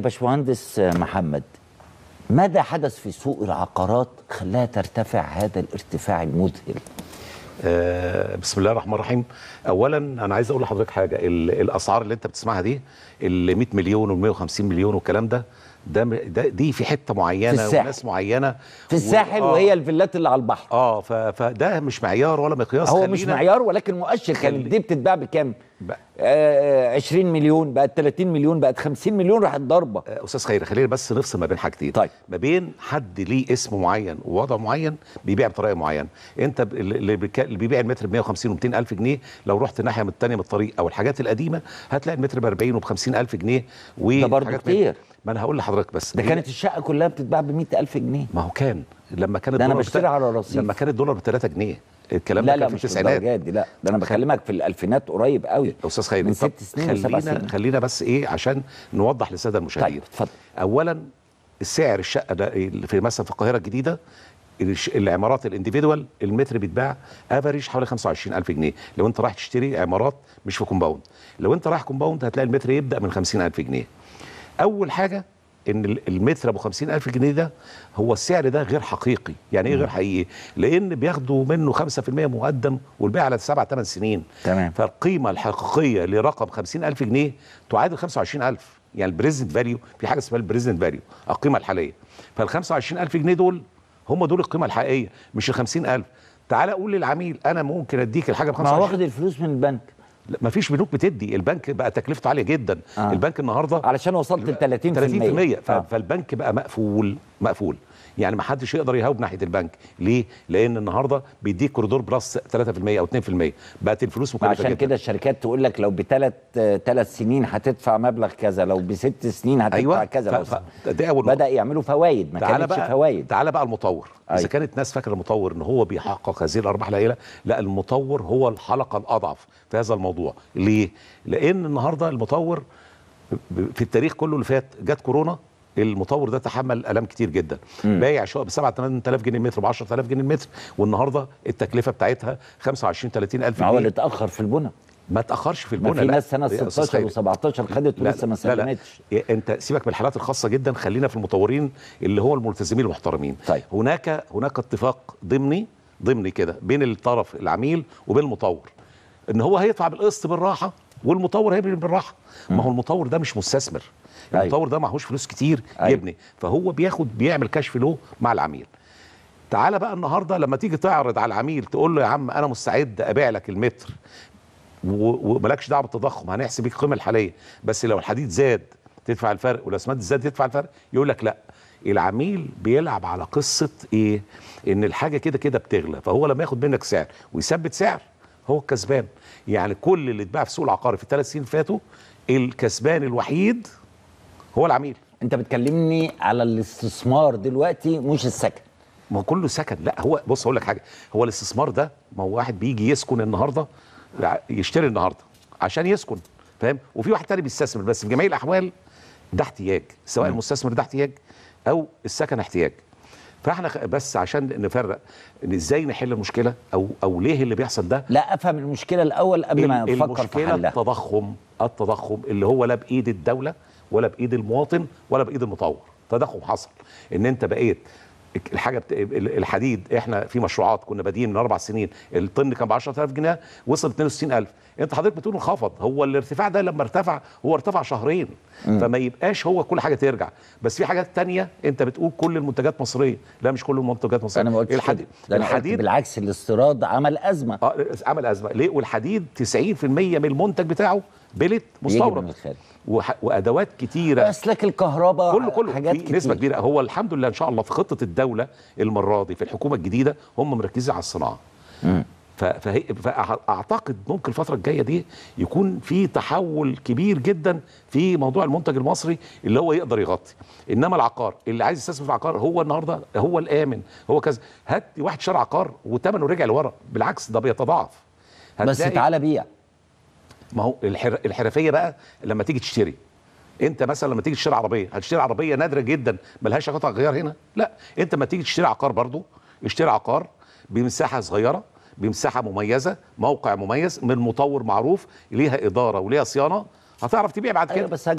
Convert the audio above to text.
باشمهندس محمد ماذا حدث في سوق العقارات خلاها ترتفع هذا الارتفاع المذهل آه بسم الله الرحمن الرحيم اولا انا عايز اقول لحضرتك حاجه الاسعار اللي انت بتسمعها دي ال 100 مليون وال 150 مليون والكلام ده ده, ده دي في حته معينه في الساحل. وناس معينه في الساحل و... آه وهي الفيلات اللي على البحر اه ف... فده مش معيار ولا مقياس هو مش معيار ولكن مؤشر خلي دي بتتباع بكام؟ ب... آه 20 مليون بقت 30 مليون بقت 50 مليون راحت ضربه آه استاذ خير خلينا بس نفصل ما بين حاجتين طيب ما بين حد ليه اسم معين ووضع معين بيبيع بطريقه معينه انت اللي, بك... اللي بيبيع المتر ب 150 و200 الف جنيه لو رحت الناحيه الثانيه من الطريق او الحاجات القديمه هتلاقي المتر ب 40 وب 50 الف جنيه و ده برضه كتير ما انا هقول لحضرتك بس ده كانت الشقه كلها بتتباع ب 100000 جنيه ما هو كان لما كان الدولار انا بشتري على رصيف لما كان الدولار ب 3 جنيه الكلام ده كان في التسعينات لا لا لا ده انا بكلمك في الالفينات قريب قوي استاذ خير من ست سنين خلينا سنين. خلينا بس ايه عشان نوضح للساده المشاهدين طيب اتفضل اولا سعر الشقه ده في مثلا في القاهره الجديده العمارات الانديفيدوال المتر بيتباع افريج حوالي 25000 جنيه لو انت رايح تشتري عمارات مش في كومباوند لو انت رايح كومباوند هتلاقي المتر يبدا من 50000 جنيه اول حاجه ان المتر ابو 50000 جنيه ده هو السعر ده غير حقيقي يعني ايه غير حقيقي لان بياخدوا منه 5% مقدم والبيع على 7 8 سنين تمام فالقيمه الحقيقيه لرقم 50000 جنيه تعادل 25000 يعني البريزنت فاليو في حاجه اسمها البريزنت فاليو القيمه الحاليه فال 25000 جنيه دول هم دول القيمه الحقيقيه مش ال 50000 تعالى قول للعميل انا ممكن اديك الحاجه ب 25 ما واخد الفلوس من البنك ما فيش بنوك بتدي البنك بقى تكلفته عاليه جدا آه. البنك النهارده علشان وصلت ل 30% 30% فالبنك بقى مقفول مقفول يعني ما حدش يقدر يهاوب ناحيه البنك ليه لان النهارده بيديك كوريدور بلس 3% او 2% بقت الفلوس مكلفه عشان كده الشركات تقول لك لو بثلاث ثلاث سنين هتدفع مبلغ كذا لو بست سنين هتدفع أيوة كذا ف... ف... بدا يعملوا فوائد ما كانتش بقى... فوائد تعالى بقى المطور أيوة. اذا كانت ناس فاكره المطور ان هو بيحقق هذه الارباح الهائله لا المطور هو الحلقه الاضعف في هذا الموضوع ليه لان النهارده المطور في التاريخ كله اللي فات جت كورونا المطور ده تحمل الام كتير جدا بايع شقق ب 7 8000 جنيه المتر ب 10000 جنيه المتر والنهارده التكلفه بتاعتها 25 30000 جنيه هو اللي اتاخر في البنى ما تاخرش في البنى في ناس سنه 16 و17 خدت ولسه ما سلمتش انت سيبك من الحالات الخاصه جدا خلينا في المطورين اللي هو الملتزمين المحترمين طيب. هناك هناك اتفاق ضمني ضمني كده بين الطرف العميل وبين المطور ان هو هيدفع بالقسط بالراحه والمطور هيبني بالراحه ما هو المطور ده مش مستثمر أيوه. المطور ده معهوش فلوس كتير أيوة. يبني فهو بياخد بيعمل كشف له مع العميل تعالى بقى النهارده لما تيجي تعرض على العميل تقول له يا عم انا مستعد ابيع لك المتر ومالكش دعوه بالتضخم هنحسب بيك القيمه الحاليه بس لو الحديد زاد تدفع الفرق والاسمنت زاد تدفع الفرق يقول لك لا العميل بيلعب على قصه ايه ان الحاجه كده كده بتغلى فهو لما ياخد منك سعر ويثبت سعر هو الكسبان يعني كل اللي اتباع في سوق العقاري في الثلاث سنين فاتوا الكسبان الوحيد هو العميل انت بتكلمني على الاستثمار دلوقتي مش السكن ما كله سكن لا هو بص اقول لك حاجه هو الاستثمار ده ما هو واحد بيجي يسكن النهارده يشتري النهارده عشان يسكن فاهم وفي واحد تاني بيستثمر بس في جميع الاحوال ده احتياج سواء المستثمر ده احتياج او السكن احتياج فاحنا بس عشان نفرق ان ازاي نحل المشكله او او ليه اللي بيحصل ده لا افهم المشكله الاول قبل ما نفكر في حلها المشكله التضخم التضخم اللي هو لا بايد الدوله ولا بايد المواطن ولا بايد المطور تضخم حصل ان انت بقيت الحاجه بت... الحديد احنا في مشروعات كنا بادئين من اربع سنين الطن كان ب 10000 جنيه وصل 62000 انت حضرتك بتقول انخفض هو الارتفاع ده لما ارتفع هو ارتفع شهرين م. فما يبقاش هو كل حاجه ترجع بس في حاجات تانية انت بتقول كل المنتجات مصريه لا مش كل المنتجات مصريه انا ما قلتش الحديد ده الحديد بالعكس الاستيراد عمل ازمه اه عمل ازمه ليه والحديد 90% من المنتج بتاعه بلت مستورد وادوات كتيره اسلاك الكهرباء كله كله حاجات كتير. نسبه كبيره هو الحمد لله ان شاء الله في خطه الدوله المره دي في الحكومه الجديده هم مركزين على الصناعه فهي فاعتقد ممكن الفتره الجايه دي يكون في تحول كبير جدا في موضوع المنتج المصري اللي هو يقدر يغطي انما العقار اللي عايز يستثمر في العقار هو النهارده هو الامن هو كذا هات واحد شرى عقار وثمنه رجع لورا بالعكس ده بيتضاعف بس تعالى بيع ما هو الحر... الحرفيه بقى لما تيجي تشتري انت مثلا لما تيجي تشتري عربيه هتشتري عربيه نادره جدا ملهاش قطع غيار هنا لا انت لما تيجي تشتري عقار برضو اشتري عقار بمساحه صغيره بمساحه مميزه موقع مميز من مطور معروف ليها اداره وليها صيانه هتعرف تبيع بعد كده أيوة بس